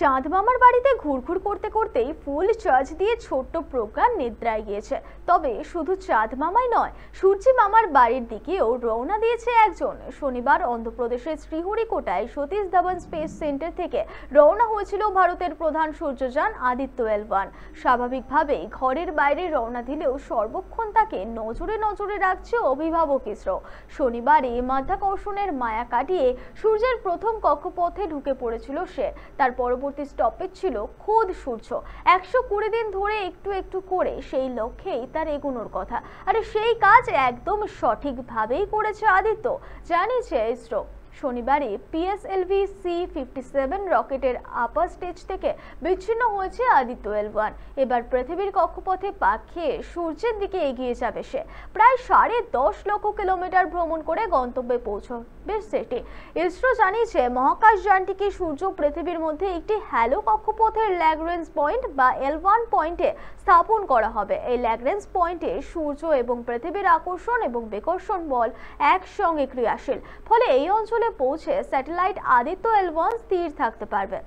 চাঁদ মামার বাড়িতে ঘুরঘুর করতে করতেই ফুল চার্জ দিয়ে ছোট্ট প্রোগ্রাম নিদ্রায় গিয়েছে তবে শুধু চাঁদ মামাই নয় সূর্যি মামার বাড়ির দিকেও রওনা দিয়েছে একজন শনিবার অন্ধ্রপ্রদেশের শ্রীহরিকোটায় সতীশ ধাবন স্পেস সেন্টার থেকে রওনা হয়েছিল ভারতের প্রধান সূর্যযান আদিত্য এলবান স্বাভাবিকভাবেই ঘরের বাইরে রওনা দিলেও সর্বক্ষণ তাকে নজরে নজরে রাখছে অভিভাবক ইসরো শনিবারে মাধ্যাকর্ষণের মায়া কাটিয়ে সূর্যের প্রথম কক্ষপথে ঢুকে পড়েছিল সে তার পরবর্তী পরবর্তী স্টপেজ ছিল খোদ সূর্য একশো কুড়ি দিন ধরে একটু একটু করে সেই লক্ষ্যেই তার এগুনোর কথা আর সেই কাজ একদম সঠিকভাবেই করেছে আদিত্য জানিয়েছে ইসরো শনিবারই পিএসএলভি সি ফিফটি সেভেন রকেটের আপার স্টেজ থেকে বিচ্ছিন্ন হয়েছে আদিত্য এল এবার পৃথিবীর কক্ষপথে পাক খেয়ে সূর্যের দিকে এগিয়ে যাবে সে প্রায় সাড়ে দশ লক্ষ কিলোমিটার ভ্রমণ করে গন্তব্যে পৌঁছবে সেটি ইসরো জানিয়েছে মহাকাশ যানটিকে সূর্য পৃথিবীর মধ্যে একটি হ্যালো কক্ষপথের ল্যাগরেন্স পয়েন্ট বা এল পয়েন্টে স্থাপন করা হবে এই ল্যাগরেন্স পয়েন্টে সূর্য এবং পৃথিবীর আকর্ষণ এবং বিকর্ষণ বল একসঙ্গে ক্রিয়াশীল ফলে এই অঞ্চল উপকূলে পৌঁছে স্যাটেলাইট আদিত্য এলভন স্থির থাকতে পারবে